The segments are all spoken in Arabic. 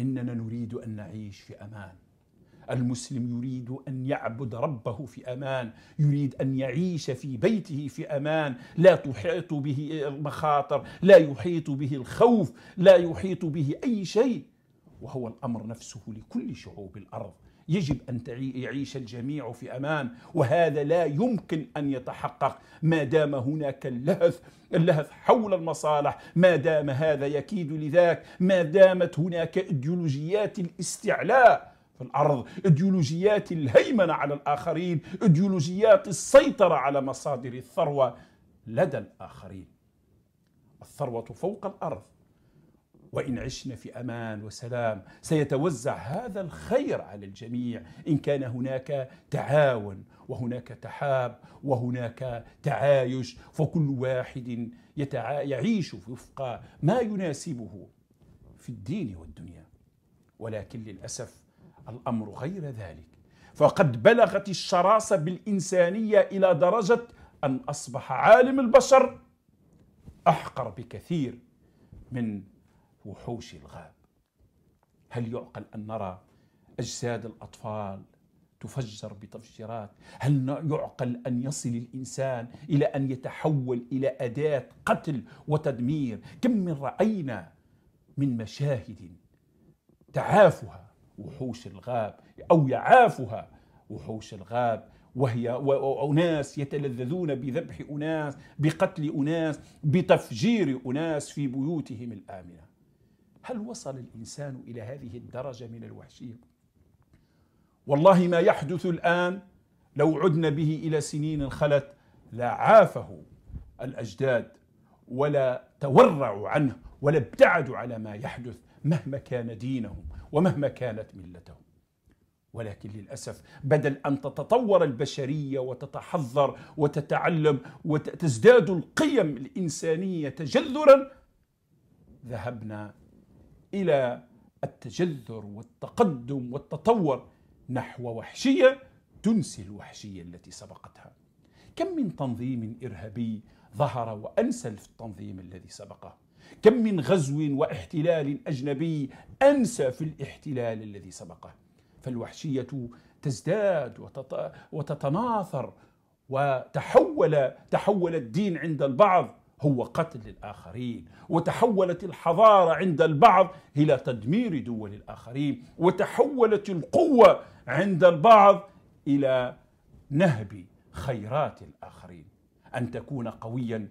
اننا نريد ان نعيش في امان المسلم يريد ان يعبد ربه في امان يريد ان يعيش في بيته في امان لا تحيط به المخاطر لا يحيط به الخوف لا يحيط به اي شيء وهو الامر نفسه لكل شعوب الارض يجب أن يعيش الجميع في أمان وهذا لا يمكن أن يتحقق ما دام هناك اللهث اللهث حول المصالح ما دام هذا يكيد لذاك ما دامت هناك إيديولوجيات الاستعلاء في الأرض إيديولوجيات الهيمنة على الآخرين إيديولوجيات السيطرة على مصادر الثروة لدى الآخرين الثروة فوق الأرض وإن عشنا في أمان وسلام سيتوزع هذا الخير على الجميع إن كان هناك تعاون وهناك تحاب وهناك تعايش فكل واحد يتع... يعيش وفق ما يناسبه في الدين والدنيا ولكن للأسف الأمر غير ذلك فقد بلغت الشراسة بالإنسانية إلى درجة أن أصبح عالم البشر أحقر بكثير من وحوش الغاب هل يعقل أن نرى أجساد الأطفال تفجر بتفجيرات هل يعقل أن يصل الإنسان إلى أن يتحول إلى أداة قتل وتدمير كم من رأينا من مشاهد تعافها وحوش الغاب أو يعافها وحوش الغاب وهي أناس يتلذذون بذبح أناس بقتل أناس بتفجير أناس في بيوتهم الآمنة هل وصل الإنسان إلى هذه الدرجة من الوحشية والله ما يحدث الآن لو عدنا به إلى سنين خلت لا عافه الأجداد ولا تورعوا عنه ولا ابتعدوا على ما يحدث مهما كان دينهم ومهما كانت ملتهم ولكن للأسف بدل أن تتطور البشرية وتتحضر وتتعلم وتزداد القيم الإنسانية تجذرا ذهبنا الى التجذر والتقدم والتطور نحو وحشيه تنسي الوحشيه التي سبقتها. كم من تنظيم ارهابي ظهر وانسل في التنظيم الذي سبقه. كم من غزو واحتلال اجنبي انسى في الاحتلال الذي سبقه. فالوحشيه تزداد وتتناثر وتحول تحول الدين عند البعض هو قتل الاخرين وتحولت الحضارة عند البعض إلى تدمير دول الآخرين وتحولت القوة عند البعض إلى نهب خيرات الآخرين أن تكون قويا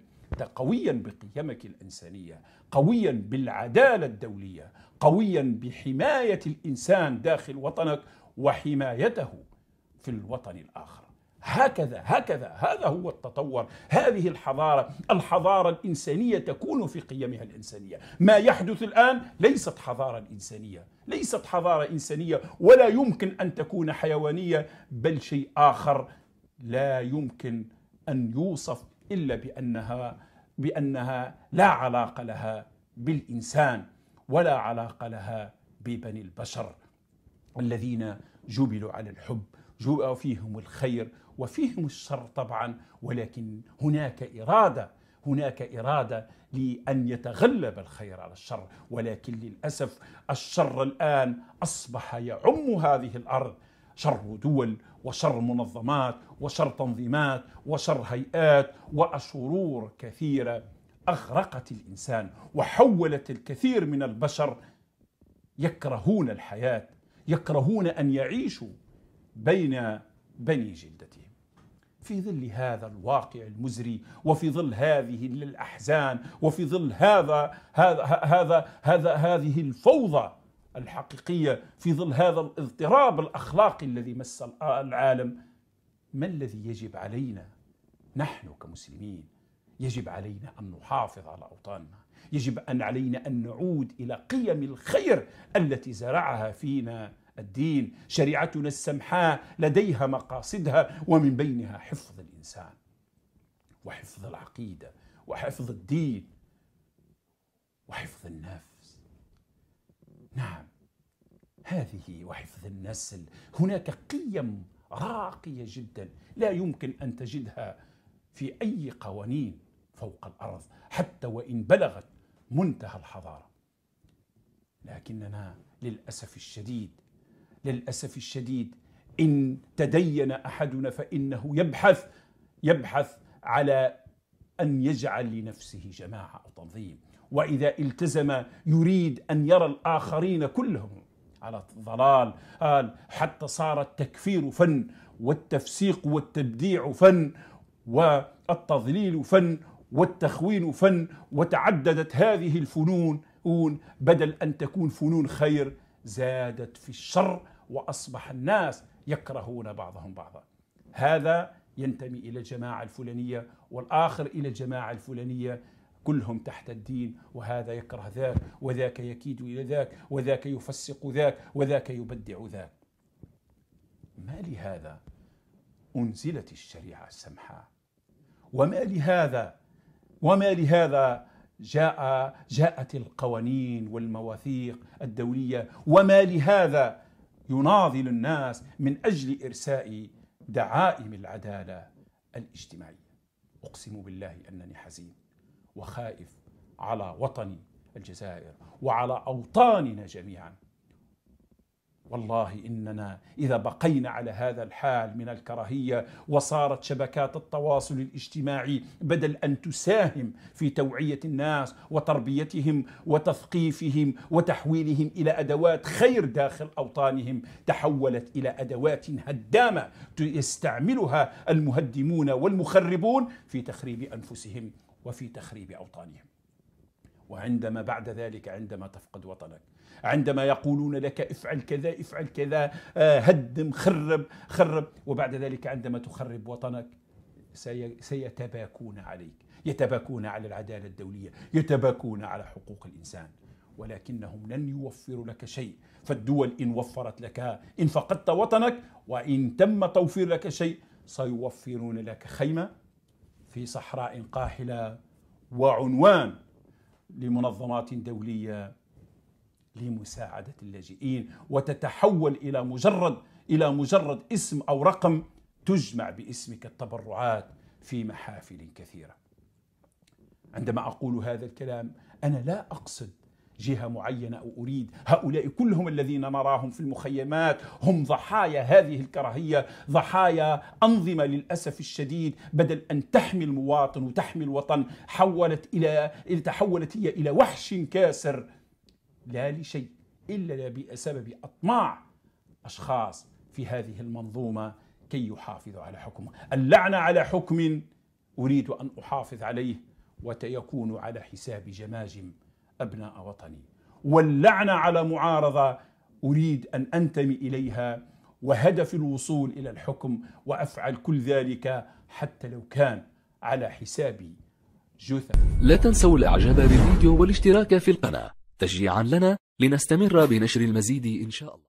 قويا بقيمك الإنسانية قويا بالعدالة الدولية قويا بحماية الإنسان داخل وطنك وحمايته في الوطن الآخر هكذا هكذا هذا هو التطور هذه الحضارة الحضارة الإنسانية تكون في قيمها الإنسانية ما يحدث الآن ليست حضارة إنسانية ليست حضارة إنسانية ولا يمكن أن تكون حيوانية بل شيء آخر لا يمكن أن يوصف إلا بأنها بأنها لا علاقة لها بالإنسان ولا علاقة لها ببني البشر الذين جبلوا على الحب جوء فيهم الخير وفيهم الشر طبعا ولكن هناك إرادة هناك إرادة لأن يتغلب الخير على الشر ولكن للأسف الشر الآن أصبح يعم هذه الأرض شر دول وشر منظمات وشر تنظيمات وشر هيئات وأشرور كثيرة أغرقت الإنسان وحولت الكثير من البشر يكرهون الحياة يكرهون أن يعيشوا بين بني جلدتهم في ظل هذا الواقع المزري وفي ظل هذه الاحزان وفي ظل هذا هذا هذا, هذا هذه الفوضى الحقيقيه في ظل هذا الاضطراب الاخلاقي الذي مس آه، العالم ما الذي يجب علينا نحن كمسلمين يجب علينا ان نحافظ على اوطاننا يجب ان علينا ان نعود الى قيم الخير التي زرعها فينا الدين شريعتنا السمحاء لديها مقاصدها ومن بينها حفظ الإنسان وحفظ العقيدة وحفظ الدين وحفظ النفس نعم هذه وحفظ النسل هناك قيم راقية جدا لا يمكن أن تجدها في أي قوانين فوق الأرض حتى وإن بلغت منتهى الحضارة لكننا للأسف الشديد للأسف الشديد إن تدين أحدنا فإنه يبحث يبحث على أن يجعل لنفسه جماعة أو تنظيم وإذا التزم يريد أن يرى الآخرين كلهم على الضلال قال حتى صار التكفير فن والتفسيق والتبديع فن والتضليل فن والتخوين فن وتعددت هذه الفنون بدل أن تكون فنون خير زادت في الشر واصبح الناس يكرهون بعضهم بعضا هذا ينتمي الى الجماعه الفلانيه والاخر الى الجماعه الفلانيه كلهم تحت الدين وهذا يكره ذاك وذاك يكيد الى ذاك وذاك يفسق ذاك وذاك يبدع ذاك ما لهذا انزلت الشريعه السمحه وما لهذا وما لهذا جاء جاءت القوانين والمواثيق الدوليه وما لهذا يناضل الناس من أجل إرساء دعائم العدالة الاجتماعية أقسم بالله أنني حزين وخائف على وطني الجزائر وعلى أوطاننا جميعا والله اننا اذا بقينا على هذا الحال من الكراهيه وصارت شبكات التواصل الاجتماعي بدل ان تساهم في توعيه الناس وتربيتهم وتثقيفهم وتحويلهم الى ادوات خير داخل اوطانهم تحولت الى ادوات هدامه يستعملها المهدمون والمخربون في تخريب انفسهم وفي تخريب اوطانهم وعندما بعد ذلك عندما تفقد وطنك عندما يقولون لك افعل كذا افعل كذا آه، هدم خرب خرب وبعد ذلك عندما تخرب وطنك سيتباكون عليك يتباكون على العدالة الدولية يتباكون على حقوق الإنسان ولكنهم لن يوفروا لك شيء فالدول إن وفرت لك إن فقدت وطنك وإن تم توفير لك شيء سيوفرون لك خيمة في صحراء قاحلة وعنوان لمنظمات دوليه لمساعده اللاجئين وتتحول الى مجرد الى مجرد اسم او رقم تجمع باسمك التبرعات في محافل كثيره. عندما اقول هذا الكلام انا لا اقصد جهة معينة أو أريد هؤلاء كلهم الذين نراهم في المخيمات هم ضحايا هذه الكراهية ضحايا أنظمة للأسف الشديد بدل أن تحمي المواطن وتحمي الوطن حولت إلى تحولت هي إلى وحش كاسر لا لشيء إلا بسبب أطماع أشخاص في هذه المنظومة كي يحافظوا على حكم اللعنة على حكم أريد أن أحافظ عليه وتيكون على حساب جماجم أبناء وطني واللعنة على معارضة أريد أن أنتمي إليها وهدف الوصول إلى الحكم وأفعل كل ذلك حتى لو كان على حساب جثث لا تنسوا الإعجاب بالفيديو والاشتراك في القناة تشجيعا لنا لنستمر بنشر المزيد إن شاء الله